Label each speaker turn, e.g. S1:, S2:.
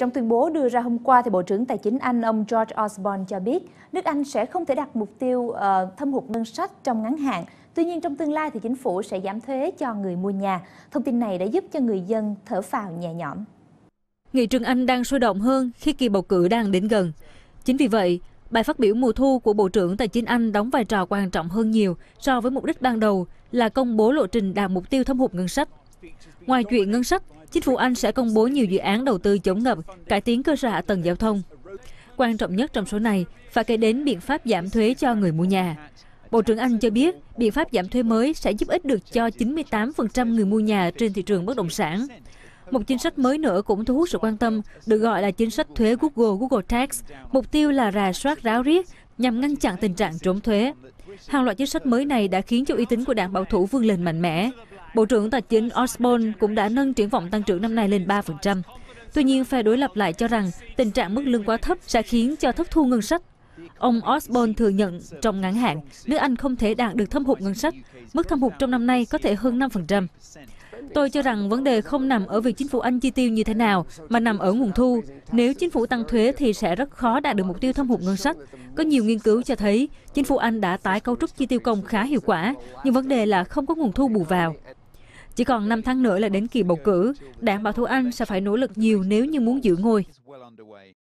S1: Trong tuyên bố đưa ra hôm qua, thì Bộ trưởng Tài chính Anh ông George Osborne cho biết nước Anh sẽ không thể đạt mục tiêu uh, thâm hụt ngân sách trong ngắn hạn. Tuy nhiên trong tương lai thì chính phủ sẽ giảm thuế cho người mua nhà. Thông tin này đã giúp cho người dân thở phào nhẹ nhõm.
S2: Nghị trường Anh đang sôi động hơn khi kỳ bầu cử đang đến gần. Chính vì vậy, bài phát biểu mùa thu của Bộ trưởng Tài chính Anh đóng vai trò quan trọng hơn nhiều so với mục đích ban đầu là công bố lộ trình đạt mục tiêu thâm hụt ngân sách. Ngoài chuyện ngân sách, Chính phủ Anh sẽ công bố nhiều dự án đầu tư chống ngập, cải tiến cơ sở hạ tầng giao thông. Quan trọng nhất trong số này phải kể đến biện pháp giảm thuế cho người mua nhà. Bộ trưởng Anh cho biết biện pháp giảm thuế mới sẽ giúp ích được cho 98% người mua nhà trên thị trường bất động sản. Một chính sách mới nữa cũng thu hút sự quan tâm, được gọi là chính sách thuế Google Google Tax. Mục tiêu là rà soát ráo riết nhằm ngăn chặn tình trạng trốn thuế. Hàng loạt chính sách mới này đã khiến cho uy tín của đảng bảo thủ vươn lên mạnh mẽ. Bộ trưởng Tài chính Osborne cũng đã nâng triển vọng tăng trưởng năm nay lên 3%. Tuy nhiên, phe đối lập lại cho rằng tình trạng mức lương quá thấp sẽ khiến cho thất thu ngân sách. Ông Osborne thừa nhận trong ngắn hạn, nước Anh không thể đạt được thâm hụt ngân sách. Mức thâm hụt trong năm nay có thể hơn 5%. Tôi cho rằng vấn đề không nằm ở việc chính phủ Anh chi tiêu như thế nào, mà nằm ở nguồn thu. Nếu chính phủ tăng thuế thì sẽ rất khó đạt được mục tiêu thâm hụt ngân sách. Có nhiều nghiên cứu cho thấy, chính phủ Anh đã tái cấu trúc chi tiêu công khá hiệu quả, nhưng vấn đề là không có nguồn thu bù vào. Chỉ còn 5 tháng nữa là đến kỳ bầu cử, đảng Bảo thủ Anh sẽ phải nỗ lực nhiều nếu như muốn giữ ngôi.